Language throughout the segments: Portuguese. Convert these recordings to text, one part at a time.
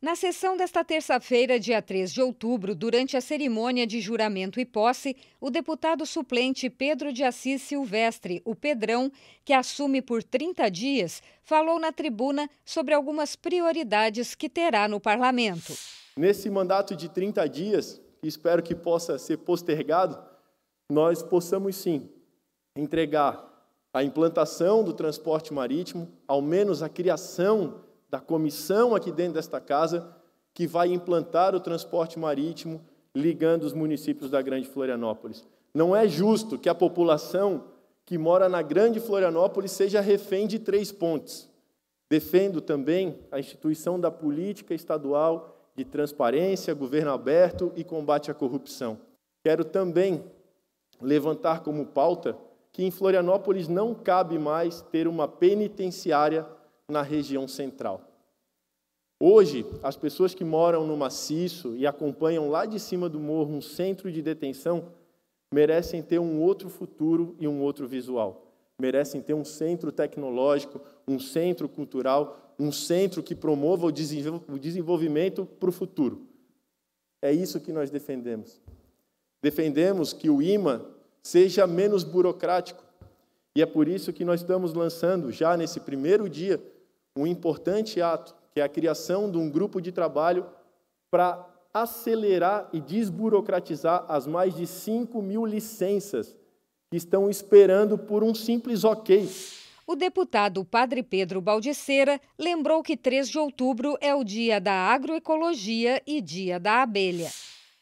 Na sessão desta terça-feira, dia 3 de outubro, durante a cerimônia de juramento e posse, o deputado suplente Pedro de Assis Silvestre, o Pedrão, que assume por 30 dias, falou na tribuna sobre algumas prioridades que terá no parlamento. Nesse mandato de 30 dias, espero que possa ser postergado, nós possamos sim entregar a implantação do transporte marítimo, ao menos a criação da comissão aqui dentro desta casa que vai implantar o transporte marítimo ligando os municípios da Grande Florianópolis. Não é justo que a população que mora na Grande Florianópolis seja refém de três pontes. Defendo também a instituição da política estadual de transparência, governo aberto e combate à corrupção. Quero também levantar como pauta que em Florianópolis não cabe mais ter uma penitenciária na região central. Hoje, as pessoas que moram no maciço e acompanham lá de cima do morro um centro de detenção merecem ter um outro futuro e um outro visual. Merecem ter um centro tecnológico, um centro cultural, um centro que promova o desenvolvimento para o futuro. É isso que nós defendemos. Defendemos que o IMA seja menos burocrático. E é por isso que nós estamos lançando, já nesse primeiro dia, um importante ato, que é a criação de um grupo de trabalho para acelerar e desburocratizar as mais de 5 mil licenças que estão esperando por um simples ok. O deputado Padre Pedro Baldiceira lembrou que 3 de outubro é o Dia da Agroecologia e Dia da Abelha.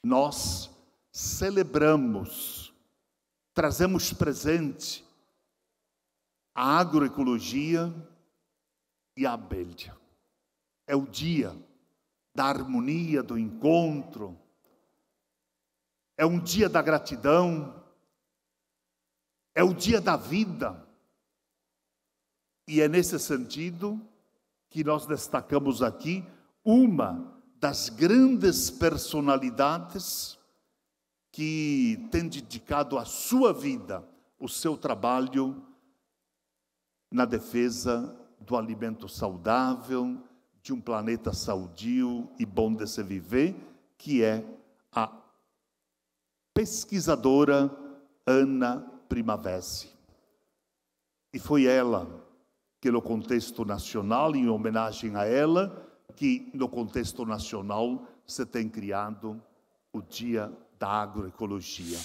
Nós celebramos, trazemos presente a agroecologia, e a abelha. É o dia da harmonia, do encontro. É um dia da gratidão. É o dia da vida. E é nesse sentido que nós destacamos aqui uma das grandes personalidades que tem dedicado a sua vida, o seu trabalho na defesa do alimento saudável, de um planeta saudio e bom de se viver, que é a pesquisadora Ana Primavesi. E foi ela que, no contexto nacional, em homenagem a ela, que no contexto nacional se tem criado o Dia da Agroecologia.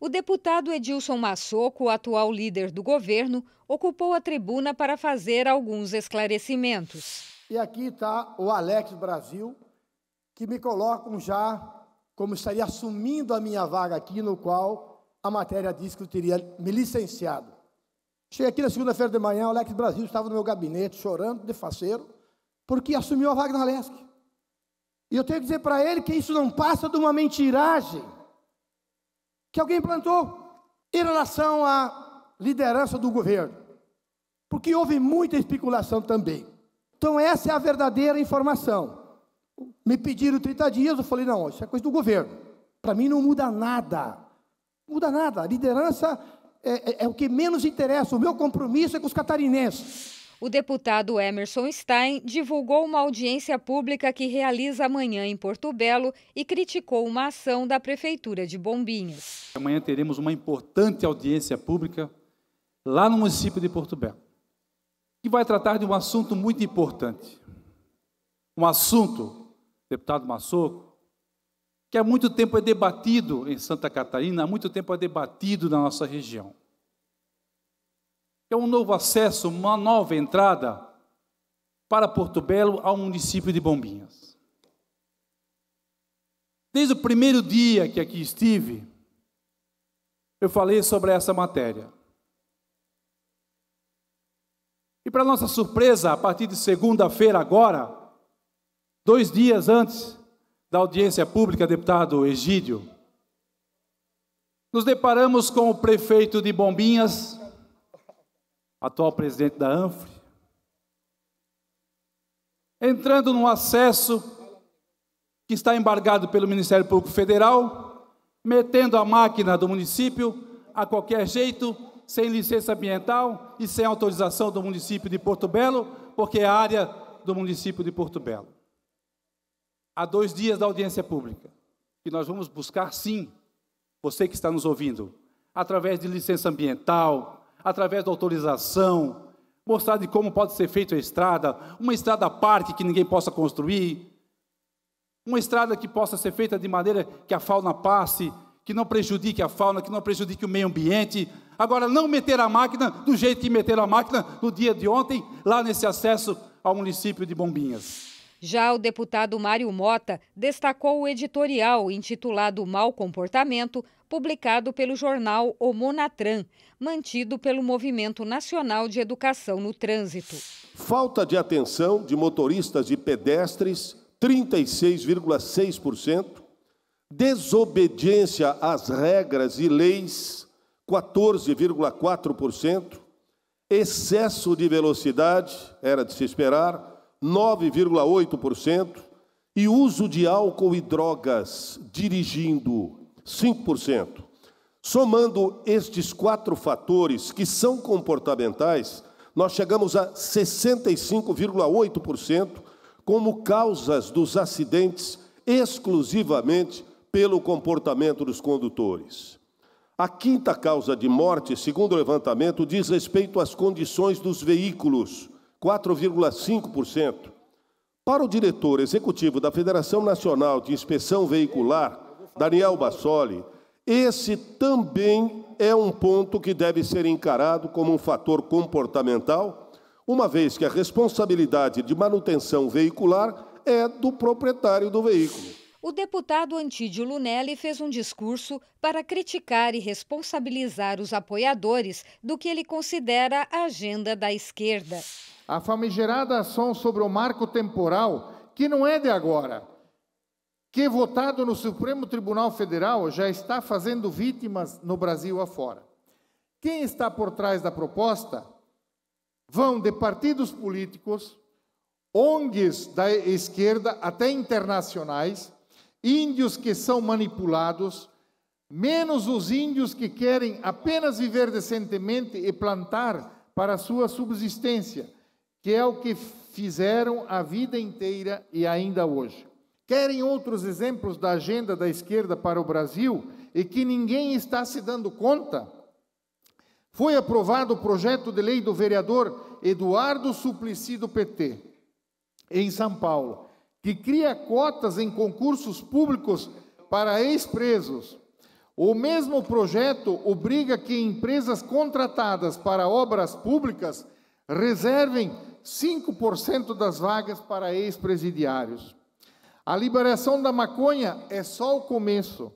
O deputado Edilson Massoco, atual líder do governo, ocupou a tribuna para fazer alguns esclarecimentos. E aqui está o Alex Brasil, que me colocam já como estaria assumindo a minha vaga aqui, no qual a matéria diz que eu teria me licenciado. Cheguei aqui na segunda-feira de manhã, o Alex Brasil estava no meu gabinete chorando de faceiro, porque assumiu a vaga na Lesc. E eu tenho que dizer para ele que isso não passa de uma mentiragem que alguém plantou em relação à liderança do governo, porque houve muita especulação também. Então, essa é a verdadeira informação. Me pediram 30 dias, eu falei: não, isso é coisa do governo. Para mim, não muda nada. Não muda nada. A liderança é, é, é o que menos interessa. O meu compromisso é com os catarinenses. O deputado Emerson Stein divulgou uma audiência pública que realiza amanhã em Porto Belo e criticou uma ação da Prefeitura de Bombinhas. Amanhã teremos uma importante audiência pública lá no município de Porto Belo, que vai tratar de um assunto muito importante. Um assunto, deputado Massoco, que há muito tempo é debatido em Santa Catarina, há muito tempo é debatido na nossa região. É um novo acesso, uma nova entrada para Porto Belo ao município de Bombinhas. Desde o primeiro dia que aqui estive, eu falei sobre essa matéria. E para nossa surpresa, a partir de segunda-feira agora, dois dias antes da audiência pública, deputado Egídio, nos deparamos com o prefeito de Bombinhas, atual presidente da ANFRE, entrando num acesso que está embargado pelo Ministério Público Federal, metendo a máquina do município a qualquer jeito, sem licença ambiental e sem autorização do município de Porto Belo, porque é a área do município de Porto Belo. Há dois dias da audiência pública, que nós vamos buscar, sim, você que está nos ouvindo, através de licença ambiental, através da autorização, mostrar de como pode ser feita a estrada, uma estrada parque que ninguém possa construir, uma estrada que possa ser feita de maneira que a fauna passe, que não prejudique a fauna, que não prejudique o meio ambiente. Agora, não meter a máquina do jeito que meteram a máquina no dia de ontem, lá nesse acesso ao município de Bombinhas. Já o deputado Mário Mota destacou o editorial intitulado Mal Comportamento, publicado pelo jornal O Monatran, mantido pelo Movimento Nacional de Educação no Trânsito. Falta de atenção de motoristas e pedestres, 36,6%. Desobediência às regras e leis, 14,4%. Excesso de velocidade, era de se esperar, 9,8%, e uso de álcool e drogas dirigindo 5%. Somando estes quatro fatores que são comportamentais, nós chegamos a 65,8% como causas dos acidentes exclusivamente pelo comportamento dos condutores. A quinta causa de morte, segundo o levantamento, diz respeito às condições dos veículos, 4,5%. Para o diretor executivo da Federação Nacional de Inspeção Veicular, Daniel Bassoli, esse também é um ponto que deve ser encarado como um fator comportamental, uma vez que a responsabilidade de manutenção veicular é do proprietário do veículo. O deputado Antídio Lunelli fez um discurso para criticar e responsabilizar os apoiadores do que ele considera a agenda da esquerda a famigerada ação sobre o marco temporal, que não é de agora, que votado no Supremo Tribunal Federal já está fazendo vítimas no Brasil afora. Quem está por trás da proposta vão de partidos políticos, ONGs da esquerda, até internacionais, índios que são manipulados, menos os índios que querem apenas viver decentemente e plantar para sua subsistência que é o que fizeram a vida inteira e ainda hoje. Querem outros exemplos da agenda da esquerda para o Brasil e que ninguém está se dando conta? Foi aprovado o projeto de lei do vereador Eduardo Suplicy do PT, em São Paulo, que cria cotas em concursos públicos para ex-presos. O mesmo projeto obriga que empresas contratadas para obras públicas reservem 5% das vagas para ex-presidiários. A liberação da maconha é só o começo.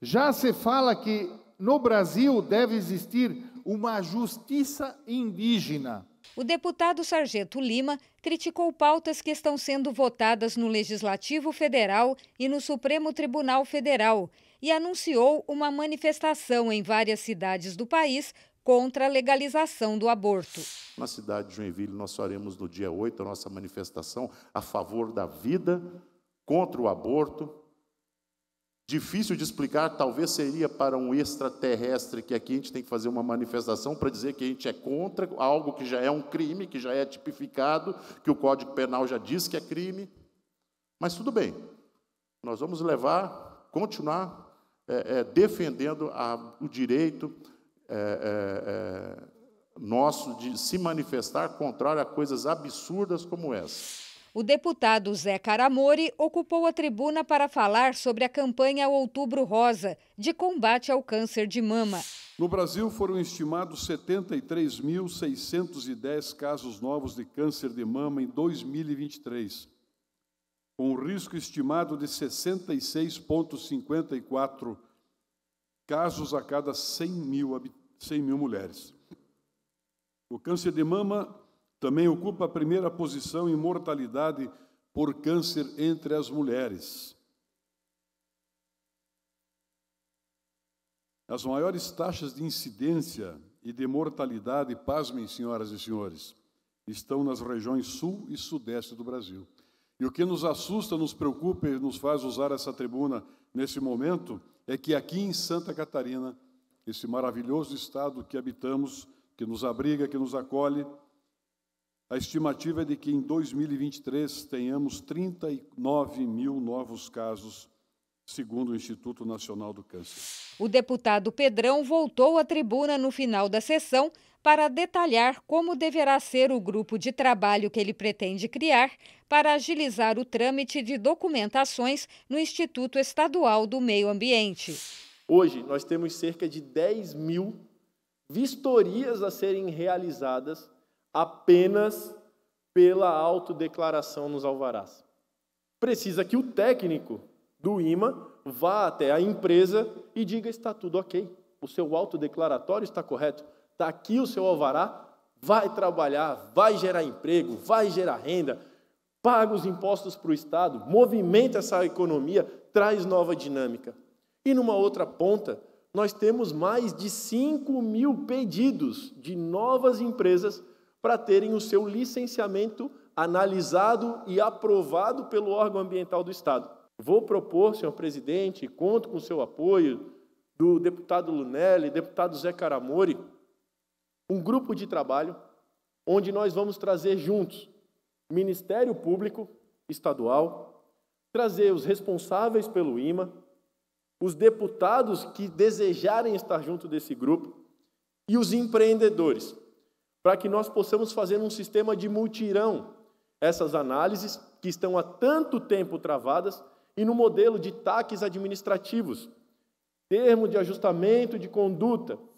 Já se fala que no Brasil deve existir uma justiça indígena. O deputado Sargento Lima criticou pautas que estão sendo votadas no Legislativo Federal e no Supremo Tribunal Federal e anunciou uma manifestação em várias cidades do país contra a legalização do aborto. Na cidade de Joinville, nós faremos no dia 8 a nossa manifestação a favor da vida, contra o aborto. Difícil de explicar, talvez seria para um extraterrestre que aqui a gente tem que fazer uma manifestação para dizer que a gente é contra algo que já é um crime, que já é tipificado, que o Código Penal já diz que é crime. Mas tudo bem, nós vamos levar, continuar é, é, defendendo a, o direito é, é, é, nosso de se manifestar contrário a coisas absurdas como essa. O deputado Zé Caramori ocupou a tribuna para falar sobre a campanha Outubro Rosa, de combate ao câncer de mama. No Brasil foram estimados 73.610 casos novos de câncer de mama em 2023, com um risco estimado de 66,54 casos a cada 100 mil habitantes. 100 mil mulheres. O câncer de mama também ocupa a primeira posição em mortalidade por câncer entre as mulheres. As maiores taxas de incidência e de mortalidade, pasmem, senhoras e senhores, estão nas regiões sul e sudeste do Brasil. E o que nos assusta, nos preocupa e nos faz usar essa tribuna nesse momento é que aqui em Santa Catarina esse maravilhoso estado que habitamos, que nos abriga, que nos acolhe. A estimativa é de que em 2023 tenhamos 39 mil novos casos, segundo o Instituto Nacional do Câncer. O deputado Pedrão voltou à tribuna no final da sessão para detalhar como deverá ser o grupo de trabalho que ele pretende criar para agilizar o trâmite de documentações no Instituto Estadual do Meio Ambiente. Hoje, nós temos cerca de 10 mil vistorias a serem realizadas apenas pela autodeclaração nos alvarás. Precisa que o técnico do IMA vá até a empresa e diga: está tudo ok, o seu autodeclaratório está correto, está aqui o seu alvará, vai trabalhar, vai gerar emprego, vai gerar renda, paga os impostos para o Estado, movimenta essa economia, traz nova dinâmica. E numa outra ponta, nós temos mais de 5 mil pedidos de novas empresas para terem o seu licenciamento analisado e aprovado pelo órgão ambiental do Estado. Vou propor, senhor presidente, conto com o seu apoio, do deputado Lunelli, deputado Zé Caramori, um grupo de trabalho onde nós vamos trazer juntos Ministério Público Estadual, trazer os responsáveis pelo IMA, os deputados que desejarem estar junto desse grupo e os empreendedores, para que nós possamos fazer um sistema de multirão essas análises que estão há tanto tempo travadas e no modelo de taques administrativos, termo de ajustamento de conduta,